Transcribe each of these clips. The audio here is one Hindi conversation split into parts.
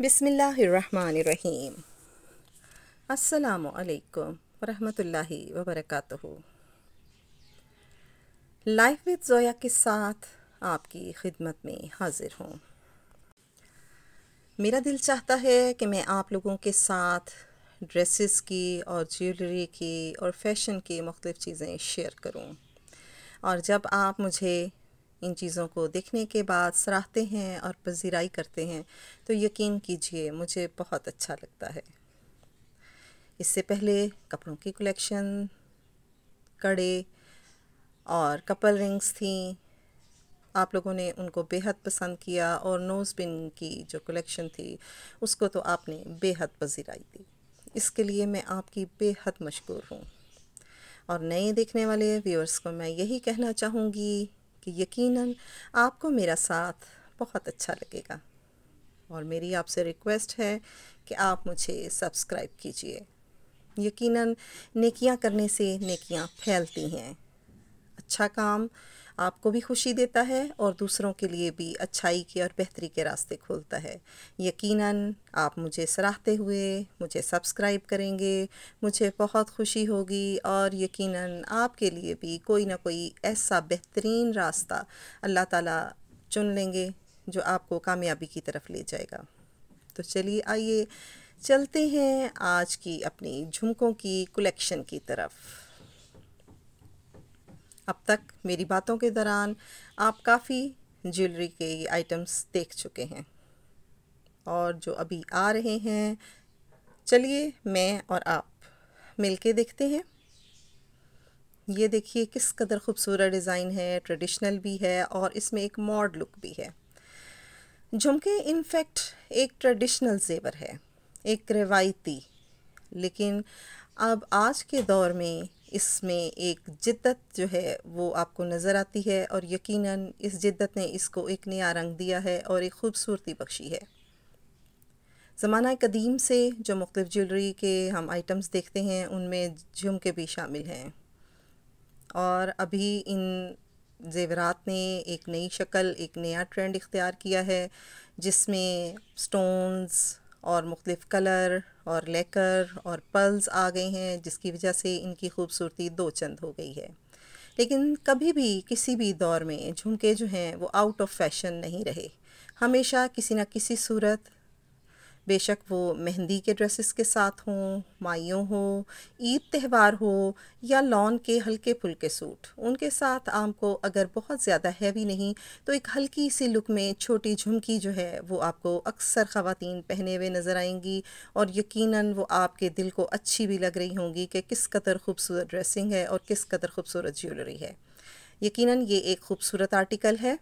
बिसमीम् अल्लाम वरहमतुल्लाहि वबरकातुहु लाइफ विद जोया के साथ आपकी खिदमत में हाजिर हूँ मेरा दिल चाहता है कि मैं आप लोगों के साथ ड्रेसेस की और ज्वेलरी की और फैशन की मुख्तलिफ़ चीज़ें शेयर करूँ और जब आप मुझे इन चीज़ों को देखने के बाद सराहते हैं और पजीराई करते हैं तो यकीन कीजिए मुझे बहुत अच्छा लगता है इससे पहले कपड़ों की कलेक्शन कड़े और कपल रिंग्स थी आप लोगों ने उनको बेहद पसंद किया और नोज़ पिन की जो कलेक्शन थी उसको तो आपने बेहद पजीराई दी इसके लिए मैं आपकी बेहद मशहूर हूँ और नए देखने वाले व्यूअर्स को मैं यही कहना चाहूँगी कि यकीनन आपको मेरा साथ बहुत अच्छा लगेगा और मेरी आपसे रिक्वेस्ट है कि आप मुझे सब्सक्राइब कीजिए यकीनन नेकियां करने से नेकियां फैलती हैं अच्छा काम आपको भी खुशी देता है और दूसरों के लिए भी अच्छाई के और बेहतरी के रास्ते खोलता है यकीनन आप मुझे सराहते हुए मुझे सब्सक्राइब करेंगे मुझे बहुत खुशी होगी और यकीनन आपके लिए भी कोई ना कोई ऐसा बेहतरीन रास्ता अल्लाह ताला चुन लेंगे जो आपको कामयाबी की तरफ ले जाएगा तो चलिए आइए चलते हैं आज की अपनी झुमकों की कलेक्शन की तरफ अब तक मेरी बातों के दौरान आप काफ़ी ज्वेलरी के आइटम्स देख चुके हैं और जो अभी आ रहे हैं चलिए मैं और आप मिलके देखते हैं ये देखिए किस कदर खूबसूरत डिज़ाइन है ट्रेडिशनल भी है और इसमें एक मॉड लुक भी है झुमके इनफैक्ट एक ट्रेडिशनल जेवर है एक रिवायती लेकिन अब आज के दौर में इसमें एक जिद्दत जो है वो आपको नज़र आती है और यकीनन इस जिद्दत ने इसको एक नया रंग दिया है और एक ख़ूबसूरती बख्शी है ज़माना कदीम से जो मुख्तु ज्वेलरी के हम आइटम्स देखते हैं उनमें झुमके भी शामिल हैं और अभी इन जेवरात ने एक नई शक्ल एक नया ट्रेंड इख्तियार किया है जिसमें स्टोन्स और मुख्तफ कलर और लेकर और पल्स आ गए हैं जिसकी वजह से इनकी खूबसूरती दो चंद हो गई है लेकिन कभी भी किसी भी दौर में झुमके जो हैं वो आउट ऑफ फैशन नहीं रहे हमेशा किसी न किसी सूरत बेशक वो मेहंदी के ड्रेसेस के साथ हों माइयों हो ईद त्यौहार हो या लॉन के हल्के फुलके सूट उनके साथ आम को अगर बहुत ज़्यादा हैवी नहीं तो एक हल्की सी लुक में छोटी झुमकी जो है वो आपको अक्सर ख़वातीन पहने हुए नज़र आएंगी और यकीनन वो आपके दिल को अच्छी भी लग रही होंगी कि किस कदर खूबसूरत ड्रेसिंग है और किस कदर खूबसूरत ज्वेलरी है यकीनन ये एक खूबसूरत आर्टिकल है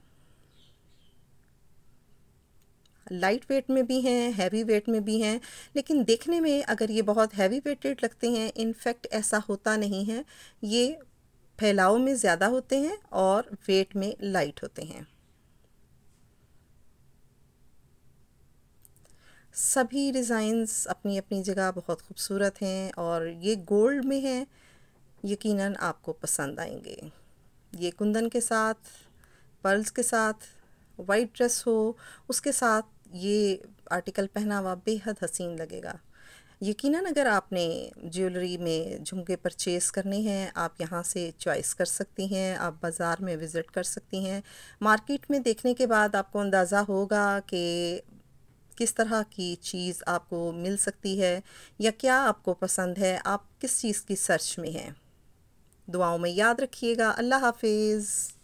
लाइट वेट में भी हैं हैवी वेट में भी हैं लेकिन देखने में अगर ये बहुत हैवी वेटेड लगते हैं इनफैक्ट ऐसा होता नहीं है ये फैलाव में ज़्यादा होते हैं और वेट में लाइट होते हैं सभी डिज़ाइंस अपनी अपनी जगह बहुत खूबसूरत हैं और ये गोल्ड में हैं यकीनन आपको पसंद आएंगे ये कुंदन के साथ पर्ल्स के साथ वाइट ड्रेस हो उसके साथ ये आर्टिकल पहना हुआ बेहद हसीन लगेगा यकीन अगर आपने ज्वेलरी में झुमके परचेज़ करने हैं आप यहाँ से चॉइस कर सकती हैं आप बाज़ार में विज़िट कर सकती हैं मार्केट में देखने के बाद आपको अंदाज़ा होगा कि किस तरह की चीज़ आपको मिल सकती है या क्या आपको पसंद है आप किस चीज़ की सर्च में हैं दुआओं में याद रखिएगा अल्लाह हाफिज़